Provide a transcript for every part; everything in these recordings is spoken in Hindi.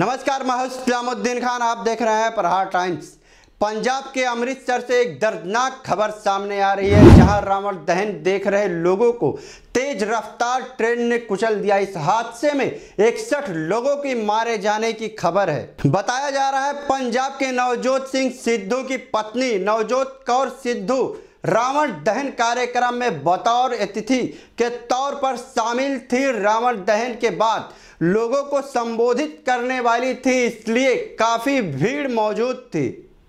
नमस्कार मैं इस्लामुद्दीन खान आप देख रहे हैं प्रहार टाइम्स पंजाब के अमृतसर से एक दर्दनाक खबर सामने आ रही है जहां रावण दहन देख रहे लोगों को तेज रफ्तार ट्रेन ने कुचल दिया इस हादसे में इकसठ लोगों की मारे जाने की खबर है बताया जा रहा है पंजाब के नवजोत सिंह सिद्धू की पत्नी नवजोत कौर सिद्धू रावण दहन कार्यक्रम में बतौर अतिथि के तौर पर शामिल थी रावण दहन के बाद लोगों को संबोधित करने वाली थी इसलिए काफ़ी भीड़ मौजूद थी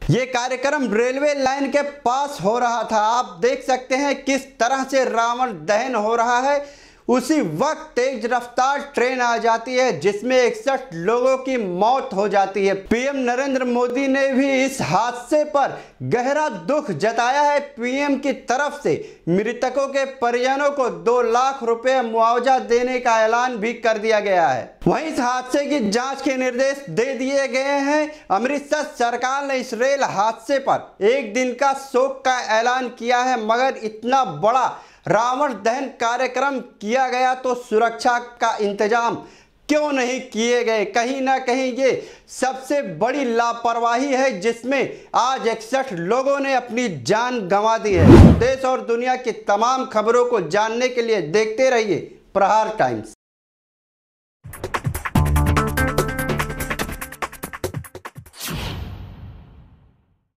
ये कार्यक्रम रेलवे लाइन के पास हो रहा था आप देख सकते हैं किस तरह से रावण दहन हो रहा है उसी वक्त तेज रफ्तार ट्रेन आ जाती है जिसमें इकसठ लोगों की मौत हो जाती है पीएम नरेंद्र मोदी ने भी इस हादसे पर गहरा दुख जताया है पीएम की तरफ से मृतकों के परिजनों को दो लाख रुपए मुआवजा देने का ऐलान भी कर दिया गया है वहीं इस हादसे की जांच के निर्देश दे दिए गए हैं अमृतसर सरकार ने इस रेल हादसे पर एक दिन का शोक का ऐलान किया है मगर इतना बड़ा रावण दहन कार्यक्रम किया गया तो सुरक्षा का इंतजाम क्यों नहीं किए गए कहीं ना कहीं ये सबसे बड़ी लापरवाही है जिसमें आज इकसठ लोगों ने अपनी जान गंवा दी है देश और दुनिया की तमाम खबरों को जानने के लिए देखते रहिए प्रहार टाइम्स